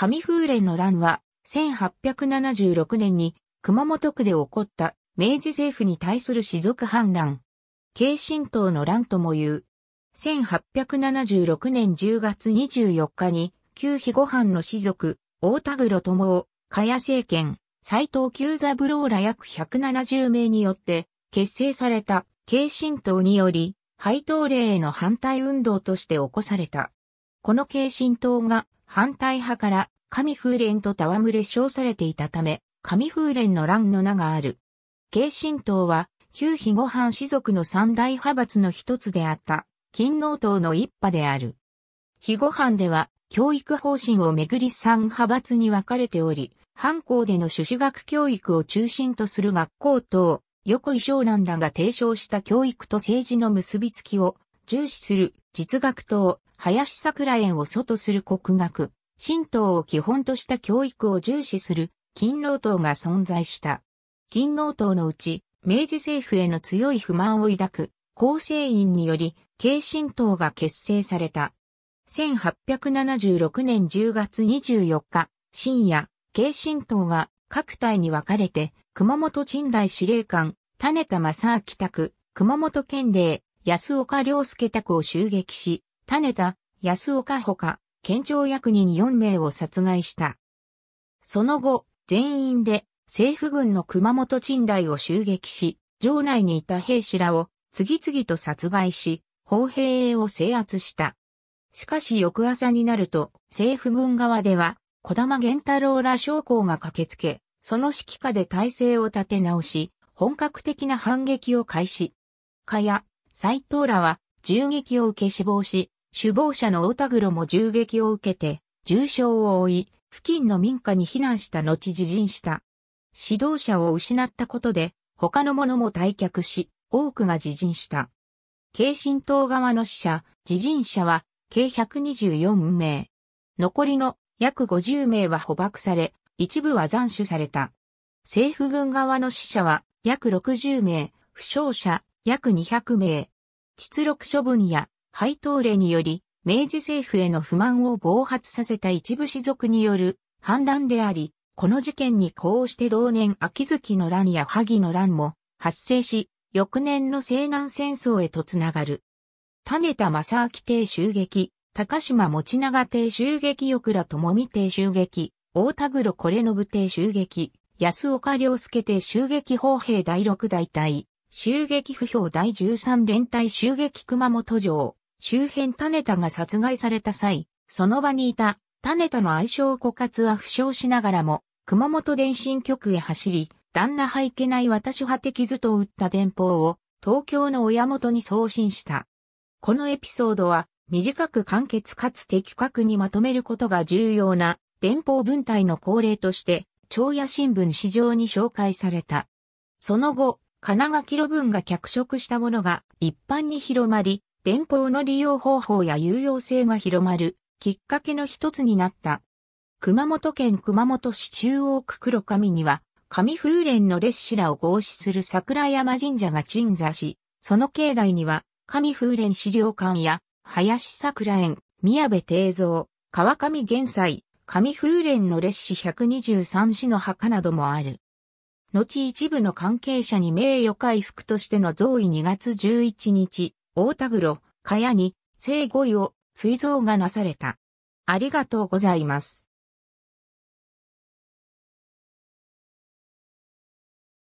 上風連の乱は、1876年に熊本区で起こった明治政府に対する士族反乱、慶神党の乱とも言う。1876年10月24日に、旧肥後藩の士族、大田黒友を、加谷政権、斎藤久三郎ら約170名によって、結成された、慶神党により、配当令への反対運動として起こされた。この軽神党が、反対派から神風連と戯れ称されていたため、神風連の乱の名がある。慶神党は、旧肥後藩士族の三大派閥の一つであった、勤王党の一派である。肥後藩では、教育方針をめぐり三派閥に分かれており、藩校での朱子学教育を中心とする学校等、横井湘南らが提唱した教育と政治の結びつきを重視する実学等、林桜園を祖とする国学、神道を基本とした教育を重視する勤労党が存在した。勤労党のうち、明治政府への強い不満を抱く、構成員により、慶神党が結成された。1876年10月24日、深夜、慶神党が各隊に分かれて、熊本鎮大司令官、種田正明宅、熊本県令、安岡良介宅を襲撃し、種田、安岡ほか、県庁役人4名を殺害した。その後、全員で政府軍の熊本鎮台を襲撃し、城内にいた兵士らを次々と殺害し、砲兵を制圧した。しかし翌朝になると、政府軍側では、小玉源太郎ら将校が駆けつけ、その指揮下で体制を立て直し、本格的な反撃を開始。かや、斎藤らは銃撃を受け死亡し、首謀者の大田黒も銃撃を受けて重傷を負い、付近の民家に避難した後自陣した。指導者を失ったことで、他の者も退却し、多くが自陣した。京神党側の死者、自陣者は、計124名。残りの約50名は捕獲され、一部は斬首された。政府軍側の死者は約60名、負傷者約200名。実録処分や配当令により、明治政府への不満を暴発させた一部士族による反乱であり、この事件にこうして同年秋月の乱や萩の乱も発生し、翌年の西南戦争へとつながる。種田正明帝襲撃、高島持長帝襲撃よらともみ帝襲撃、大田黒これのぶ帝襲撃、安岡良介帝襲撃砲兵第六大隊、襲撃不評第13連隊襲撃熊本城、周辺種田が殺害された際、その場にいた種田の愛称枯渇は負傷しながらも、熊本電信局へ走り、旦那はいけない私果て傷と打った電報を東京の親元に送信した。このエピソードは短く簡潔かつ的確にまとめることが重要な電報文体の恒例として、長野新聞市場に紹介された。その後、金垣き路文が脚色したものが一般に広まり、電報の利用方法や有用性が広まるきっかけの一つになった。熊本県熊本市中央区黒上には、上風連の列子らを合祀する桜山神社が鎮座し、その境内には、上風連資料館や、林桜園、宮部定蔵、川上玄斎、上風連の列子123子の墓などもある。後一部の関係者に名誉回復としての贈位2月11日、大田黒、かやに、生5位を、追贈がなされた。ありがとうございます。